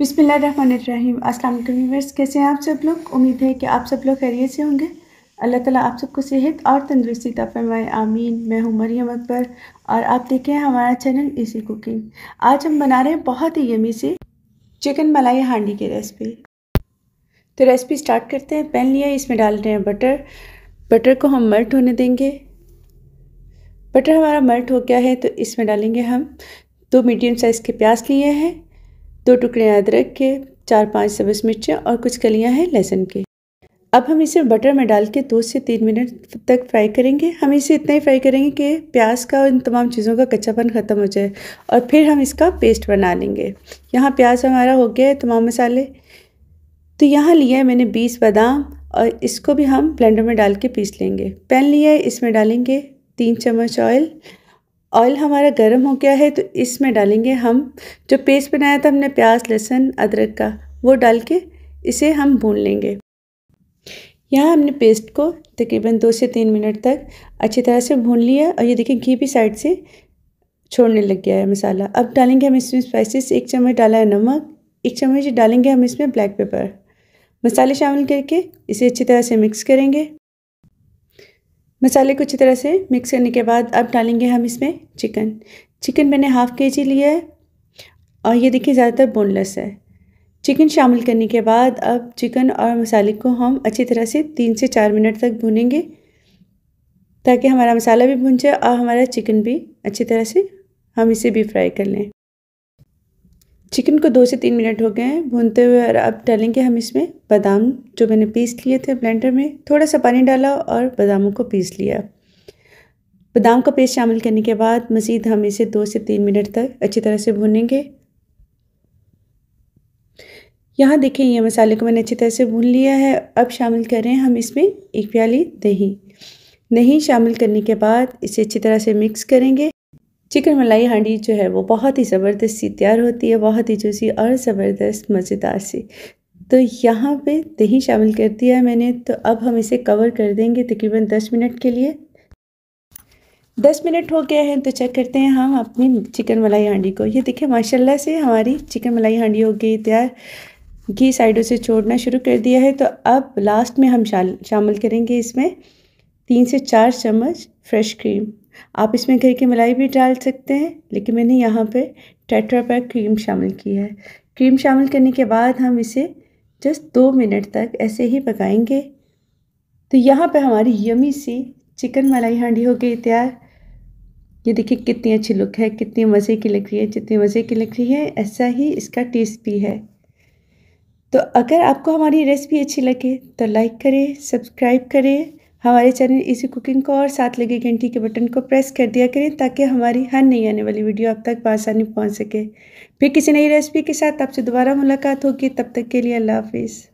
बिसमीम अस्सलाम वालेकुम यूवर्स कैसे हैं आप सब लोग उम्मीद है कि आप सब लोग खैरियत से होंगे अल्लाह ताला आप सबको सेहत और तंदरुस्ती तफरमाए आमीन मैं हूँ मरियम अकबर और आप देखें हमारा चैनल इसी कुकिंग आज हम बना रहे हैं बहुत ही यमी सी चिकन मलाई हांडी की रेसिपी तो रेसिपी स्टार्ट करते हैं पैन लिया इसमें डाल रहे हैं बटर बटर को हम मर्ट होने देंगे बटर हमारा मर्ट हो गया है तो इसमें डालेंगे हम दो मीडियम साइज़ के प्याज लिए हैं दो टुकड़े अदरक के चार पांच सब्ज मिर्चें और कुछ कलियां हैं लहसुन के अब हम इसे बटर में डाल के दो से तीन मिनट तक फ्राई करेंगे हम इसे इतना ही फ्राई करेंगे कि प्याज का और इन तमाम चीज़ों का कच्चापन ख़त्म हो जाए और फिर हम इसका पेस्ट बना लेंगे यहाँ प्याज हमारा हो गया है तमाम मसाले तो यहाँ लिया है मैंने बीस बादाम और इसको भी हम ब्लेंडर में डाल के पीस लेंगे पैन लिया है इसमें डालेंगे तीन चम्मच ऑयल ऑयल हमारा गर्म हो गया है तो इसमें डालेंगे हम जो पेस्ट बनाया था हमने प्याज लहसुन अदरक का वो डाल के इसे हम भून लेंगे यहाँ हमने पेस्ट को तकरीबन दो से तीन मिनट तक अच्छी तरह से भून लिया और ये देखिए घी भी साइड से छोड़ने लग गया है मसाला अब डालेंगे हम इसमें स्पाइसेस एक चम्मच डाला है नमक एक चम्मच डालेंगे हम इसमें ब्लैक पेपर मसाले शामिल करके इसे अच्छी तरह से मिक्स करेंगे मसाले को अच्छी तरह से मिक्स करने के बाद अब डालेंगे हम इसमें चिकन चिकन मैंने हाफ़ के जी लिया है और ये देखिए ज़्यादातर बोनलेस है चिकन शामिल करने के बाद अब चिकन और मसाले को हम अच्छी तरह से तीन से चार मिनट तक भूनेंगे ताकि हमारा मसाला भी भून जाए और हमारा चिकन भी अच्छी तरह से हम इसे भी फ्राई कर लें चिकन को दो से तीन मिनट हो गए हैं भूनते हुए और अब डालेंगे हम इसमें बादाम जो मैंने पीस लिए थे ब्लेंडर में थोड़ा सा पानी डाला और बादामों को पीस लिया बादाम का पेस्ट शामिल करने के बाद मज़ीद हम इसे दो से तीन मिनट तक अच्छी तरह से भूनेंगे यहाँ देखें ये मसाले को मैंने अच्छी तरह से भून लिया है अब शामिल करें हम इसमें एक प्याली दही दही शामिल करने के बाद इसे अच्छी तरह से मिक्स करेंगे चिकन मलाई हांडी जो है वो बहुत ही ज़बरदस्त सी तैयार होती है बहुत ही जूसी और ज़बरदस्त मज़ेदार सी तो यहाँ पे दही शामिल कर दिया है मैंने तो अब हम इसे कवर कर देंगे तकरीबन दस मिनट के लिए दस मिनट हो गए हैं तो चेक करते हैं हम अपनी चिकन मलाई हांडी को ये देखिए माशाल्लाह से हमारी चिकन मलाई हांडी हो गई तैयार घी साइडों से छोड़ना शुरू कर दिया है तो अब लास्ट में हम शामिल करेंगे इसमें तीन से चार चम्मच फ्रेश क्रीम आप इसमें घर की मलाई भी डाल सकते हैं लेकिन मैंने यहाँ पे टैट्रा पैक क्रीम शामिल की है क्रीम शामिल करने के बाद हम इसे जस्ट दो मिनट तक ऐसे ही पकाएंगे तो यहाँ पे हमारी यमी सी चिकन मलाई हांडी हो गई तैयार ये देखिए कितनी अच्छी लुक है कितनी मज़े की लग रही है जितनी मज़े की लग रही है ऐसा ही इसका टेस्ट भी है तो अगर आपको हमारी रेसिपी अच्छी लगे तो लाइक करें सब्सक्राइब करें हमारे चैनल इसी कुकिंग को और साथ लगे घंटी के बटन को प्रेस कर दिया करें ताकि हमारी हर नई आने वाली वीडियो आप तक बसानी पहुँच सके फिर किसी नई रेसिपी के साथ आपसे दोबारा मुलाकात होगी तब तक के लिए अल्लाह हाफिज़